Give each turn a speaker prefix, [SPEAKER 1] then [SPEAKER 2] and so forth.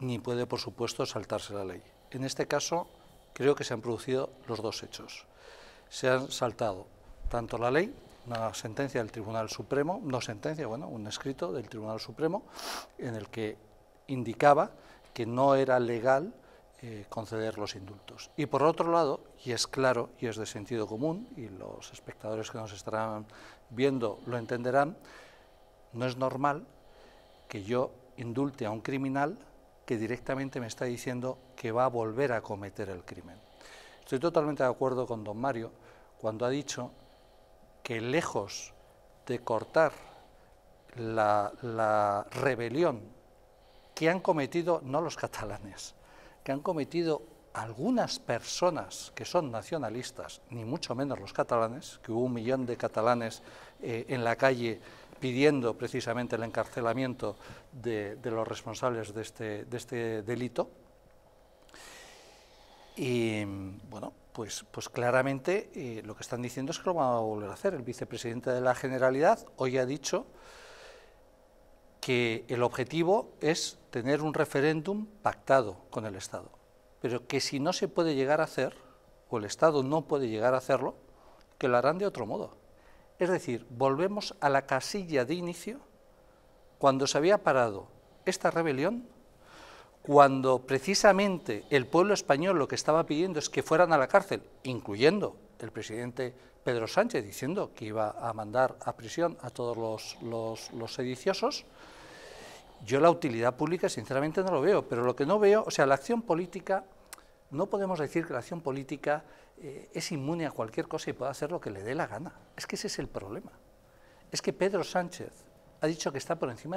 [SPEAKER 1] ni puede, por supuesto, saltarse la ley. En este caso, creo que se han producido los dos hechos. Se han saltado tanto la ley, una sentencia del Tribunal Supremo, no sentencia, bueno, un escrito del Tribunal Supremo, en el que indicaba que no era legal eh, conceder los indultos. Y por otro lado, y es claro y es de sentido común, y los espectadores que nos estarán viendo lo entenderán, no es normal que yo indulte a un criminal que directamente me está diciendo que va a volver a cometer el crimen. Estoy totalmente de acuerdo con don Mario cuando ha dicho que lejos de cortar la, rebelión que han cometido, no los catalanes, que han cometido algunas personas que son nacionalistas, ni mucho menos los catalanes, que hubo un millón de catalanes eh, en la calle pidiendo precisamente el encarcelamiento de, los responsables de este, de este, delito. Y bueno, pues, pues claramente eh, lo que están diciendo es que lo van a volver a hacer. El vicepresidente de la Generalidad hoy ha dicho que el objetivo es tener un referéndum pactado con el Estado, pero que si no se puede llegar a hacer, o el Estado no puede llegar a hacerlo, que lo harán de otro modo. Es decir, volvemos a la casilla de inicio cuando se había parado esta rebelión, cuando precisamente el pueblo español lo que estaba pidiendo es que fueran a la cárcel, incluyendo el presidente Pedro Sánchez diciendo que iba a mandar a prisión a todos los, sediciosos, yo la utilidad pública sinceramente no lo veo, pero lo que no veo, o sea, la acción política, no podemos decir que la acción política eh, es inmune a cualquier cosa y puede hacer lo que le dé la gana. Es que ese es el problema. Es que Pedro Sánchez ha dicho que está por encima